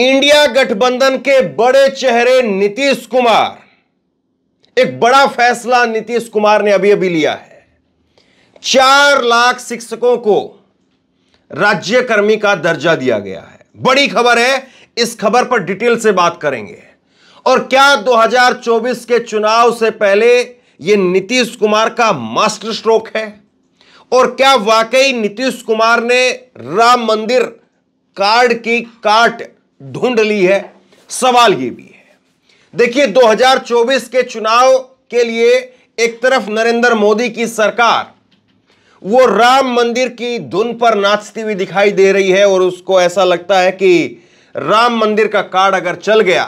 India गठबंधन के बड़े चेहरे नीतीश कुमार एक बड़ा फैसला नीतीश कुमार ने अभी अभी लिया है चार लाख शिक्षकों को राज्यकर्मी का दर्जा दिया गया है बड़ी खबर है इस खबर पर डिटेल से बात करेंगे और क्या 2024 के चुनाव से पहले यह नीतीश कुमार का मास्टर स्ट्रोक है और क्या वाकई नीतीश कुमार ने राम मंदिर कार्ड की काट ढूंढ ली है सवाल यह भी है देखिए 2024 के चुनाव के लिए एक तरफ नरेंद्र मोदी की सरकार वो राम मंदिर की धुन पर नाचती हुई दिखाई दे रही है और उसको ऐसा लगता है कि राम मंदिर का कार्ड अगर चल गया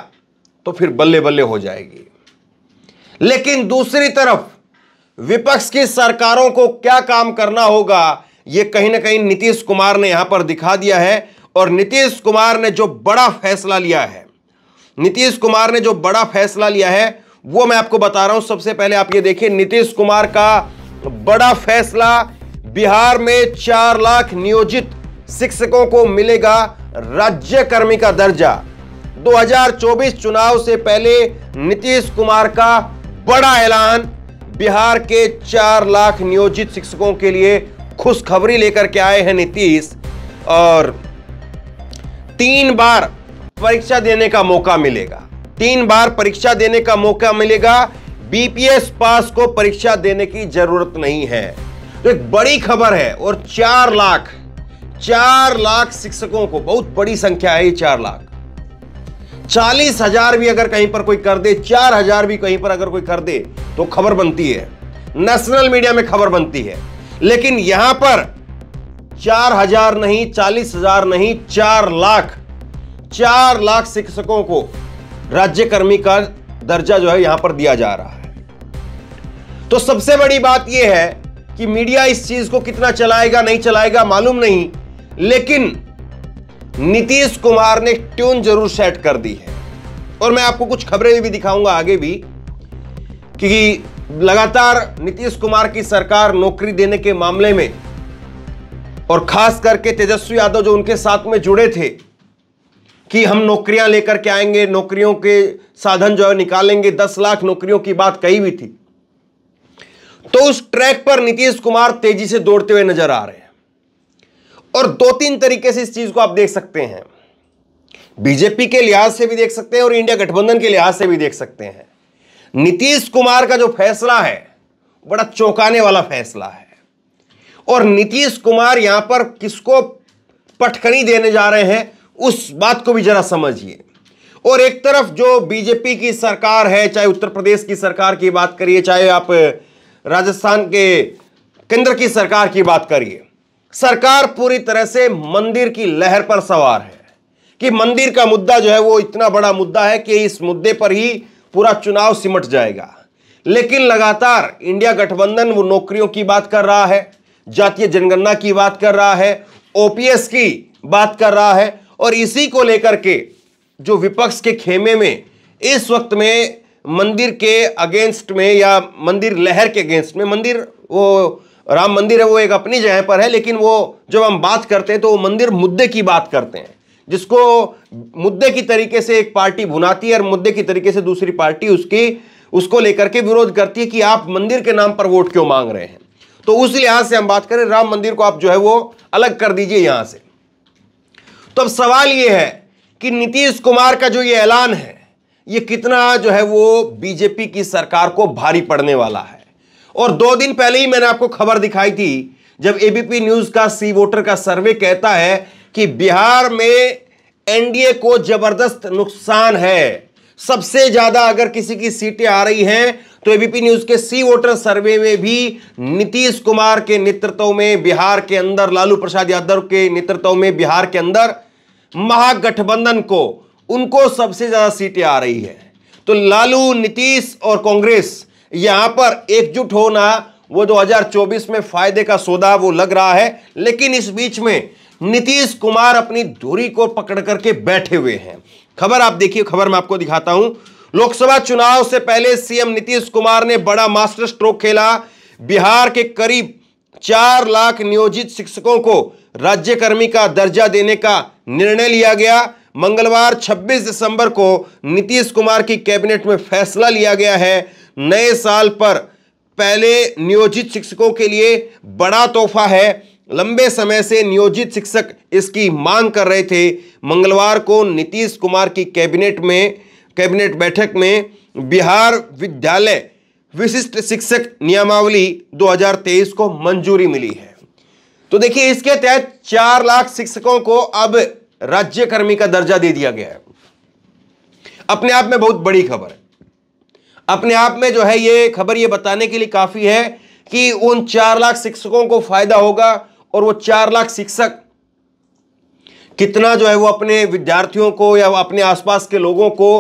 तो फिर बल्ले बल्ले हो जाएगी लेकिन दूसरी तरफ विपक्ष की सरकारों को क्या काम करना होगा यह कहीं ना कहीं नीतीश कुमार ने यहां पर दिखा दिया है और नीतीश कुमार ने जो बड़ा फैसला लिया है नीतीश कुमार ने जो बड़ा फैसला लिया है वो मैं आपको बता रहा हूं सबसे पहले आप ये देखिए नीतीश कुमार का बड़ा फैसला बिहार में चार लाख नियोजित शिक्षकों को मिलेगा राज्य कर्मी का दर्जा 2024 चुनाव से पहले नीतीश कुमार का बड़ा ऐलान बिहार के चार लाख नियोजित शिक्षकों के लिए खुशखबरी लेकर के आए हैं नीतीश और तीन बार परीक्षा देने का मौका मिलेगा तीन बार परीक्षा देने का मौका मिलेगा बीपीएस पास को परीक्षा देने की जरूरत नहीं है तो एक बड़ी खबर है और चार लाख चार लाख शिक्षकों को बहुत बड़ी संख्या है ये चार लाख चालीस हजार भी अगर कहीं पर कोई कर दे चार हजार भी कहीं पर अगर कोई कर दे तो खबर बनती है नेशनल मीडिया में खबर बनती है लेकिन यहां पर चार हजार नहीं चालीस हजार नहीं चार लाख चार लाख शिक्षकों को राज्यकर्मी का दर्जा जो है यहां पर दिया जा रहा है तो सबसे बड़ी बात यह है कि मीडिया इस चीज को कितना चलाएगा नहीं चलाएगा मालूम नहीं लेकिन नीतीश कुमार ने ट्यून जरूर सेट कर दी है और मैं आपको कुछ खबरें भी दिखाऊंगा आगे भी कि लगातार नीतीश कुमार की सरकार नौकरी देने के मामले में और खास करके तेजस्वी यादव जो उनके साथ में जुड़े थे कि हम नौकरियां लेकर के आएंगे नौकरियों के साधन जो है निकालेंगे दस लाख नौकरियों की बात कही भी थी तो उस ट्रैक पर नीतीश कुमार तेजी से दौड़ते हुए नजर आ रहे हैं और दो तीन तरीके से इस चीज को आप देख सकते हैं बीजेपी के लिहाज से भी देख सकते हैं और इंडिया गठबंधन के लिहाज से भी देख सकते हैं नीतीश कुमार का जो फैसला है बड़ा चौंकाने वाला फैसला है और नीतीश कुमार यहां पर किसको पटखनी देने जा रहे हैं उस बात को भी जरा समझिए और एक तरफ जो बीजेपी की सरकार है चाहे उत्तर प्रदेश की सरकार की बात करिए चाहे आप राजस्थान के केंद्र की सरकार की बात करिए सरकार पूरी तरह से मंदिर की लहर पर सवार है कि मंदिर का मुद्दा जो है वो इतना बड़ा मुद्दा है कि इस मुद्दे पर ही पूरा चुनाव सिमट जाएगा लेकिन लगातार इंडिया गठबंधन वो नौकरियों की बात कर रहा है जातीय जनगणना की बात कर रहा है ओपीएस की बात कर रहा है और इसी को लेकर के जो विपक्ष के खेमे में इस वक्त में मंदिर के अगेंस्ट में या मंदिर लहर के अगेंस्ट में मंदिर वो राम मंदिर है वो एक अपनी जगह पर है लेकिन वो जब हम बात करते हैं तो वो मंदिर मुद्दे की बात करते हैं जिसको मुद्दे की तरीके से एक पार्टी भुनाती है और मुद्दे की तरीके से दूसरी पार्टी उसकी उसको लेकर के विरोध करती है कि आप मंदिर के नाम पर वोट क्यों मांग रहे हैं तो उस लिहाज से हम बात करें राम मंदिर को आप जो है वो अलग कर दीजिए यहां से तो अब सवाल यह है कि नीतीश कुमार का जो ये ऐलान है ये कितना जो है वो बीजेपी की सरकार को भारी पड़ने वाला है और दो दिन पहले ही मैंने आपको खबर दिखाई थी जब एबीपी न्यूज का सी वोटर का सर्वे कहता है कि बिहार में एनडीए को जबरदस्त नुकसान है सबसे ज्यादा अगर किसी की सीटें आ रही हैं तो एबीपी न्यूज के सी वोटर सर्वे में भी नीतीश कुमार के नेतृत्व में बिहार के अंदर लालू प्रसाद यादव के नेतृत्व में बिहार के अंदर महागठबंधन को उनको सबसे ज्यादा सीटें आ रही है तो लालू नीतीश और कांग्रेस यहां पर एकजुट होना वो 2024 में फायदे का सौदा वो लग रहा है लेकिन इस बीच में नीतीश कुमार अपनी धुरी को पकड़ करके बैठे हुए हैं खबर आप देखिए खबर मैं आपको दिखाता हूं लोकसभा चुनाव से पहले सीएम नीतीश कुमार ने बड़ा मास्टर स्ट्रोक खेला बिहार के करीब चार लाख नियोजित शिक्षकों को राज्यकर्मी का दर्जा देने का निर्णय लिया गया मंगलवार 26 दिसंबर को नीतीश कुमार की कैबिनेट में फैसला लिया गया है नए साल पर पहले नियोजित शिक्षकों के लिए बड़ा तोहफा है लंबे समय से नियोजित शिक्षक इसकी मांग कर रहे थे मंगलवार को नीतीश कुमार की कैबिनेट में कैबिनेट बैठक में बिहार विद्यालय विशिष्ट शिक्षक नियमावली 2023 को मंजूरी मिली है तो देखिए इसके तहत चार लाख शिक्षकों को अब राज्यकर्मी का दर्जा दे दिया गया है अपने आप में बहुत बड़ी खबर है अपने आप में जो है ये खबर ये बताने के लिए काफ़ी है कि उन चार लाख शिक्षकों को फायदा होगा और वो चार लाख शिक्षक कितना जो है वो अपने विद्यार्थियों को या अपने आसपास के लोगों को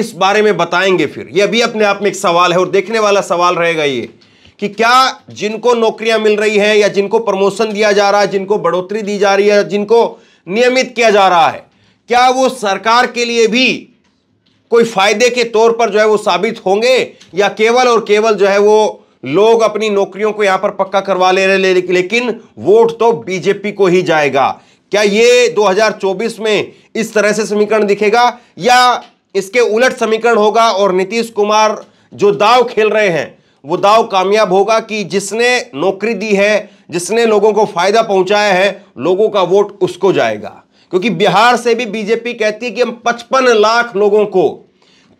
इस बारे में बताएंगे फिर यह भी अपने आप में एक सवाल है और देखने वाला सवाल रहेगा ये कि क्या जिनको नौकरियां मिल रही हैं या जिनको प्रमोशन दिया जा रहा है जिनको बढ़ोतरी दी जा रही है जिनको नियमित किया जा रहा है क्या वो सरकार के लिए भी कोई फायदे के तौर पर जो है वो साबित होंगे या केवल और केवल जो है वो लोग अपनी नौकरियों को यहां पर पक्का करवा ले रहे ले, लेकिन वोट तो बीजेपी को ही जाएगा क्या ये 2024 में इस तरह से समीकरण दिखेगा या इसके उलट समीकरण होगा और नीतीश कुमार जो दाव खेल रहे हैं वो दाव कामयाब होगा कि जिसने नौकरी दी है जिसने लोगों को फायदा पहुंचाया है लोगों का वोट उसको जाएगा क्योंकि बिहार से भी बीजेपी कहती है कि हम पचपन लाख लोगों को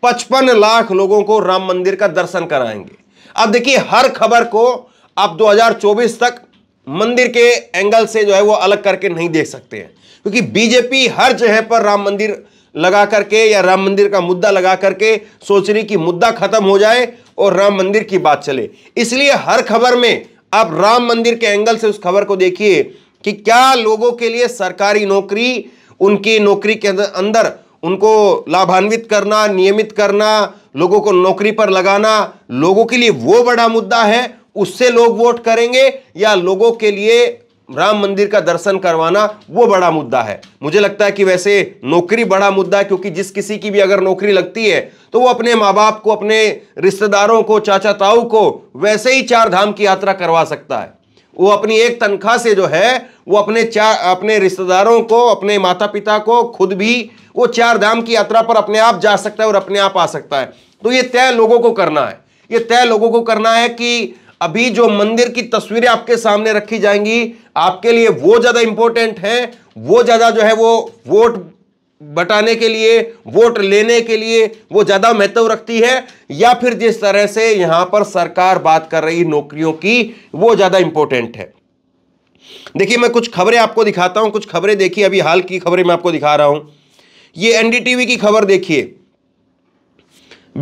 पचपन लाख लोगों को राम मंदिर का दर्शन कराएंगे अब देखिए हर खबर को आप 2024 तक मंदिर के एंगल से जो है वो अलग करके नहीं देख सकते हैं क्योंकि बीजेपी हर जगह पर राम मंदिर लगा करके या राम मंदिर का मुद्दा लगा करके सोच रही कि मुद्दा खत्म हो जाए और राम मंदिर की बात चले इसलिए हर खबर में आप राम मंदिर के एंगल से उस खबर को देखिए कि क्या लोगों के लिए सरकारी नौकरी उनकी नौकरी के अंदर उनको लाभान्वित करना नियमित करना लोगों को नौकरी पर लगाना लोगों के लिए वो बड़ा मुद्दा है उससे लोग वोट करेंगे या लोगों के लिए राम मंदिर का दर्शन करवाना वो बड़ा मुद्दा है मुझे लगता है कि वैसे नौकरी बड़ा मुद्दा है क्योंकि जिस किसी की भी अगर नौकरी लगती है तो वो अपने माँ बाप को अपने रिश्तेदारों को चाचा ताऊ को वैसे ही चार धाम की यात्रा करवा सकता है वो अपनी एक तनख्वाह से जो है वो अपने चार अपने रिश्तेदारों को अपने माता पिता को खुद भी वो चार धाम की यात्रा पर अपने आप जा सकता है और अपने आप आ सकता है तो ये तय लोगों को करना है ये तय लोगों को करना है कि अभी जो मंदिर की तस्वीरें आपके सामने रखी जाएंगी आपके लिए वो ज़्यादा इंपॉर्टेंट है वो ज़्यादा जो है वो वोट बटाने के लिए वोट लेने के लिए वो ज़्यादा महत्व रखती है या फिर जिस तरह से यहां पर सरकार बात कर रही नौकरियों की वो ज़्यादा इंपॉर्टेंट है देखिए मैं कुछ खबरें आपको दिखाता हूं कुछ खबरें देखिए अभी हाल की खबरें मैं आपको दिखा रहा हूं ये एनडीटीवी की खबर देखिए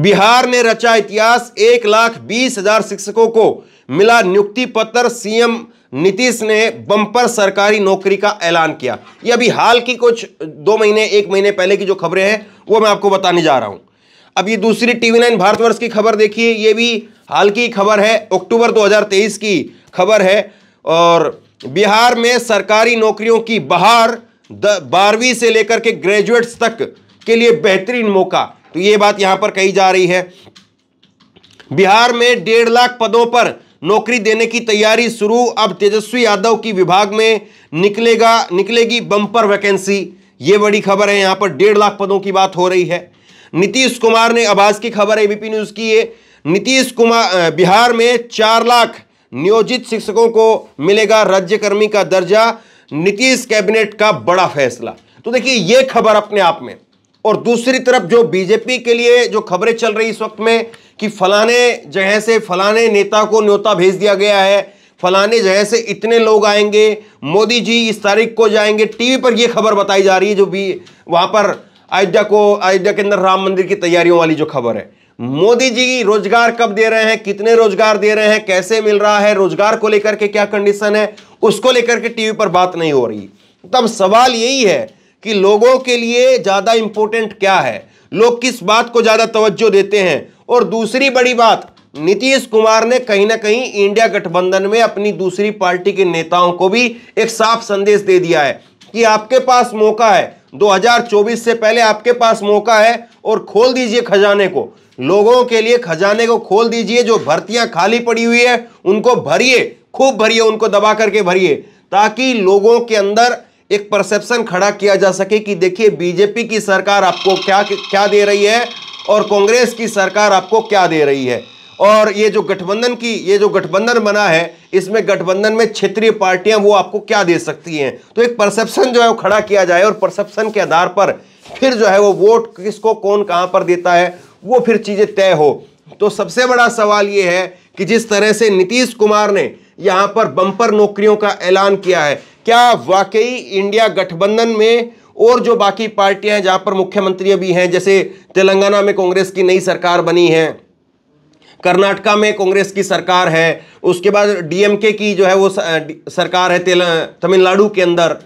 बिहार ने रचा इतिहास एक लाख बीस हजार शिक्षकों को मिला नियुक्ति पत्र सीएम नीतीश ने बम्पर सरकारी नौकरी का ऐलान किया यह अभी हाल की कुछ दो महीने एक महीने पहले की जो खबरें हैं वो मैं आपको बताने जा रहा हूं अब ये दूसरी टीवी नाइन भारतवर्ष की खबर देखिए ये भी हाल की खबर है अक्टूबर 2023 की खबर है और बिहार में सरकारी नौकरियों की बहार बारहवीं से लेकर के ग्रेजुएट्स तक के लिए बेहतरीन मौका तो ये बात यहां पर कही जा रही है बिहार में डेढ़ लाख पदों पर नौकरी देने की तैयारी शुरू अब तेजस्वी यादव की विभाग में निकलेगा निकलेगी बम्पर वैकेंसी ये बड़ी खबर है यहां पर डेढ़ लाख पदों की बात हो रही है नीतीश कुमार ने आवाज की खबर है एबीपी न्यूज़ की है नीतीश कुमार बिहार में चार लाख नियोजित शिक्षकों को मिलेगा राज्यकर्मी का दर्जा नीतीश कैबिनेट का बड़ा फैसला तो देखिए ये खबर अपने आप में और दूसरी तरफ जो बीजेपी के लिए जो खबरें चल रही इस वक्त में कि फलाने जगह से फलाने नेता को न्योता भेज दिया गया है फलाने जगह से इतने लोग आएंगे मोदी जी इस तारीख को जाएंगे टीवी पर यह खबर बताई जा रही है जो भी वहां पर अयोध्या को अयोध्या के अंदर राम मंदिर की तैयारियों वाली जो खबर है मोदी जी रोजगार कब दे रहे हैं कितने रोजगार दे रहे हैं कैसे मिल रहा है रोजगार को लेकर के क्या कंडीशन है उसको लेकर के टीवी पर बात नहीं हो रही तब सवाल यही है कि लोगों के लिए ज्यादा इंपॉर्टेंट क्या है लोग किस बात को ज्यादा तवज्जो देते हैं और दूसरी बड़ी बात नीतीश कुमार ने कहीं ना कहीं इंडिया गठबंधन में अपनी दूसरी पार्टी के नेताओं को भी एक साफ संदेश दे दिया है कि आपके पास मौका है 2024 से पहले आपके पास मौका है और खोल दीजिए खजाने को लोगों के लिए खजाने को खोल दीजिए जो भर्तियां खाली पड़ी हुई है उनको भरिए खूब भरिए उनको दबा करके भरिए ताकि लोगों के अंदर एक परसेप्शन खड़ा किया जा सके कि देखिए बीजेपी की सरकार आपको क्या क्या दे रही है और कांग्रेस की सरकार आपको क्या दे रही है और ये जो गठबंधन की ये जो गठबंधन बना है इसमें गठबंधन में क्षेत्रीय पार्टियां वो आपको क्या दे सकती हैं तो एक परसेप्शन जो है वो खड़ा किया जाए और परसेप्शन के आधार पर फिर जो है वो वोट किसको कौन कहां पर देता है वो फिर चीज़ें तय हो तो सबसे बड़ा सवाल ये है कि जिस तरह से नीतीश कुमार ने यहां पर बंपर नौकरियों का ऐलान किया है क्या वाकई इंडिया गठबंधन में और जो बाकी पार्टियां हैं जहां पर मुख्यमंत्री भी हैं जैसे तेलंगाना में कांग्रेस की नई सरकार बनी है कर्नाटका में कांग्रेस की सरकार है उसके बाद डीएमके की जो है वो सरकार है तमिलनाडु के अंदर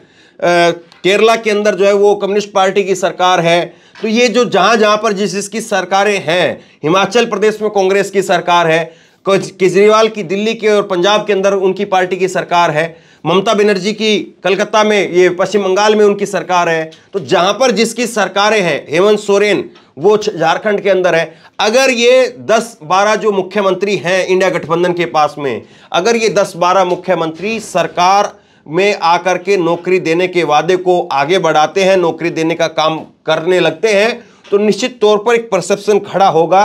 केरला के अंदर जो है वो कम्युनिस्ट पार्टी की सरकार है तो ये जो जहां जहां पर जिस जिसकी सरकारें हैं हिमाचल प्रदेश में कांग्रेस की सरकार है केजरीवाल की दिल्ली के और पंजाब के अंदर उनकी पार्टी की सरकार है ममता बनर्जी की कलकत्ता में ये पश्चिम बंगाल में उनकी सरकार है तो जहां पर जिसकी सरकारें हैं हेमंत सोरेन वो झारखंड के अंदर है अगर ये 10-12 जो मुख्यमंत्री हैं इंडिया गठबंधन के पास में अगर ये 10-12 मुख्यमंत्री सरकार में आकर के नौकरी देने के वादे को आगे बढ़ाते हैं नौकरी देने का काम करने लगते हैं तो निश्चित तौर पर एक परसेप्शन खड़ा होगा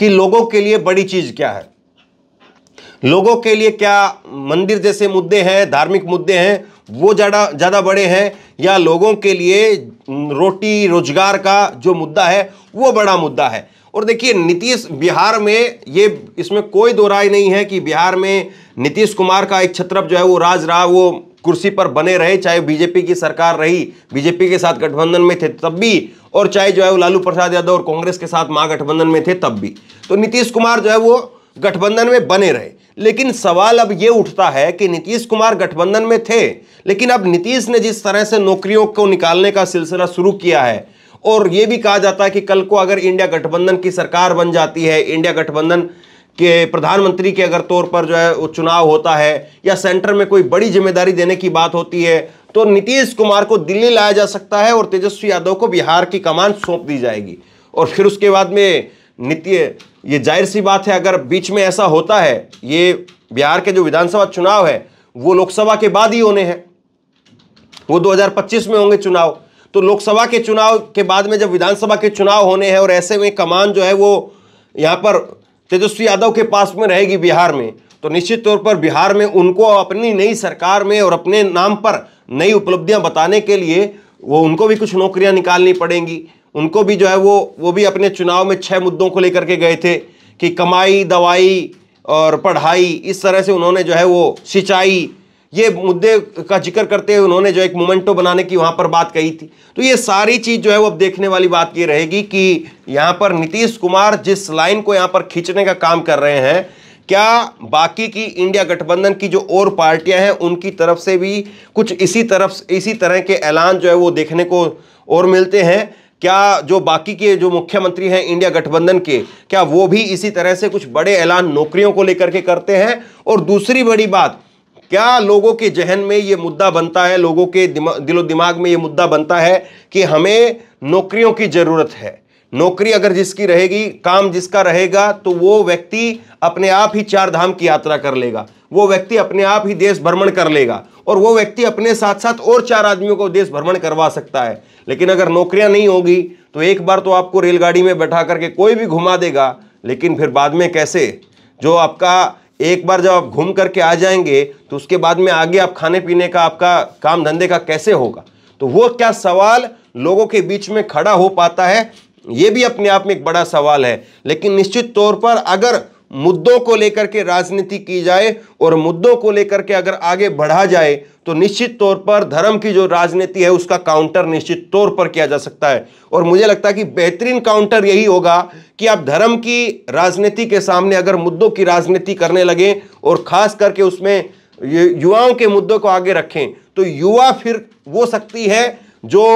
कि लोगों के लिए बड़ी चीज क्या है लोगों के लिए क्या मंदिर जैसे मुद्दे हैं धार्मिक मुद्दे हैं वो ज़्यादा ज़्यादा बड़े हैं या लोगों के लिए रोटी रोजगार का जो मुद्दा है वो बड़ा मुद्दा है और देखिए नीतीश बिहार में ये इसमें कोई दो राय नहीं है कि बिहार में नीतीश कुमार का एक छत्रप जो है वो राज रहा वो कुर्सी पर बने रहे चाहे बीजेपी की सरकार रही बीजेपी के साथ गठबंधन में थे तब भी और चाहे जो है वो लालू प्रसाद यादव और कांग्रेस के साथ महागठबंधन में थे तब भी तो नीतीश कुमार जो है वो गठबंधन में बने रहे लेकिन सवाल अब यह उठता है कि नीतीश कुमार गठबंधन में थे लेकिन अब नीतीश ने जिस तरह से नौकरियों को निकालने का सिलसिला शुरू किया है और यह भी कहा जाता है कि कल को अगर इंडिया गठबंधन की सरकार बन जाती है इंडिया गठबंधन के प्रधानमंत्री के अगर तौर पर जो है वो चुनाव होता है या सेंटर में कोई बड़ी जिम्मेदारी देने की बात होती है तो नीतीश कुमार को दिल्ली लाया जा सकता है और तेजस्वी यादव को बिहार की कमान सौंप दी जाएगी और फिर उसके बाद में नीति ये जाहिर सी बात है अगर बीच में ऐसा होता है ये बिहार के जो विधानसभा चुनाव है वो लोकसभा के बाद ही होने हैं वो 2025 में होंगे चुनाव तो लोकसभा के चुनाव के बाद में जब विधानसभा के चुनाव होने हैं और ऐसे में कमान जो है वो यहाँ पर तेजस्वी यादव के पास में रहेगी बिहार में तो निश्चित तौर पर बिहार में उनको अपनी नई सरकार में और अपने नाम पर नई उपलब्धियां बताने के लिए वो उनको भी कुछ नौकरियां निकालनी पड़ेंगी उनको भी जो है वो वो भी अपने चुनाव में छः मुद्दों को लेकर के गए थे कि कमाई दवाई और पढ़ाई इस तरह से उन्होंने जो है वो सिंचाई ये मुद्दे का जिक्र करते हुए उन्होंने जो एक मोमेंटो बनाने की वहाँ पर बात कही थी तो ये सारी चीज़ जो है वो अब देखने वाली बात ये रहेगी कि यहाँ पर नीतीश कुमार जिस लाइन को यहाँ पर खींचने का काम कर रहे हैं क्या बाकी की इंडिया गठबंधन की जो और पार्टियां हैं उनकी तरफ से भी कुछ इसी तरफ इसी तरह के ऐलान जो है वो देखने को और मिलते हैं क्या जो बाकी के जो मुख्यमंत्री हैं इंडिया गठबंधन के क्या वो भी इसी तरह से कुछ बड़े ऐलान नौकरियों को लेकर के करते हैं और दूसरी बड़ी बात क्या लोगों के जहन में ये मुद्दा बनता है लोगों के दिमा, दिलो दिमाग में ये मुद्दा बनता है कि हमें नौकरियों की ज़रूरत है नौकरी अगर जिसकी रहेगी काम जिसका रहेगा तो वो व्यक्ति अपने आप ही चार धाम की यात्रा कर लेगा वो व्यक्ति अपने आप ही देश भ्रमण कर लेगा और वो व्यक्ति अपने साथ साथ और चार आदमियों को देश भ्रमण करवा सकता है लेकिन अगर नौकरियां नहीं होगी तो एक बार तो आपको रेलगाड़ी में बैठा करके कोई भी घुमा देगा लेकिन फिर बाद में कैसे जो आपका एक बार जब आप घूम करके आ जाएंगे तो उसके बाद में आगे आप खाने पीने का आपका काम धंधे का कैसे होगा तो वो क्या सवाल लोगों के बीच में खड़ा हो पाता है ये भी अपने आप में एक बड़ा सवाल है लेकिन निश्चित तौर पर अगर मुद्दों को लेकर के राजनीति की जाए और मुद्दों को लेकर के अगर आगे बढ़ा जाए तो निश्चित तौर पर धर्म की जो राजनीति है उसका काउंटर निश्चित तौर पर किया जा सकता है और मुझे लगता है कि बेहतरीन काउंटर यही होगा कि आप धर्म की राजनीति के सामने अगर मुद्दों की राजनीति करने लगे और ख़ास करके उसमें युवाओं के मुद्दों को आगे रखें तो युवा फिर वो शक्ति है जो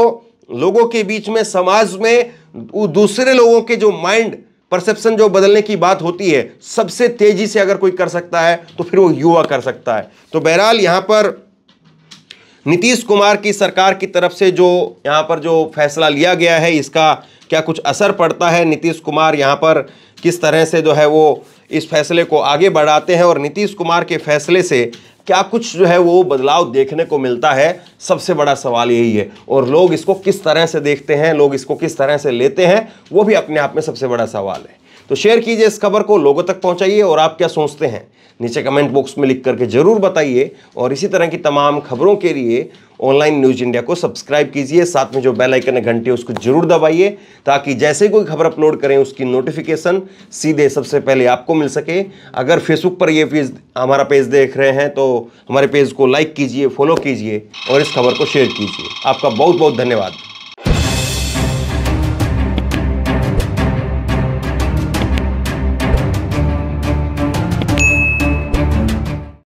लोगों के बीच में समाज में दूसरे लोगों के जो माइंड परसेप्शन जो बदलने की बात होती है सबसे तेजी से अगर कोई कर सकता है तो फिर वो युवा कर सकता है तो बहरहाल यहां पर नीतीश कुमार की सरकार की तरफ से जो यहां पर जो फैसला लिया गया है इसका क्या कुछ असर पड़ता है नीतीश कुमार यहां पर किस तरह से जो है वो इस फैसले को आगे बढ़ाते हैं और नीतीश कुमार के फैसले से क्या कुछ जो है वो बदलाव देखने को मिलता है सबसे बड़ा सवाल यही है और लोग इसको किस तरह से देखते हैं लोग इसको किस तरह से लेते हैं वो भी अपने आप में सबसे बड़ा सवाल है तो शेयर कीजिए इस खबर को लोगों तक पहुंचाइए और आप क्या सोचते हैं नीचे कमेंट बॉक्स में लिख करके ज़रूर बताइए और इसी तरह की तमाम खबरों के लिए ऑनलाइन न्यूज इंडिया को सब्सक्राइब कीजिए साथ में जो बेल आइकन है घंटी उसको जरूर दबाइए ताकि जैसे कोई खबर अपलोड करें उसकी नोटिफिकेशन सीधे सबसे पहले आपको मिल सके अगर फेसबुक पर ये पेज हमारा पेज देख रहे हैं तो हमारे पेज को लाइक कीजिए फॉलो कीजिए और इस खबर को शेयर कीजिए आपका बहुत बहुत धन्यवाद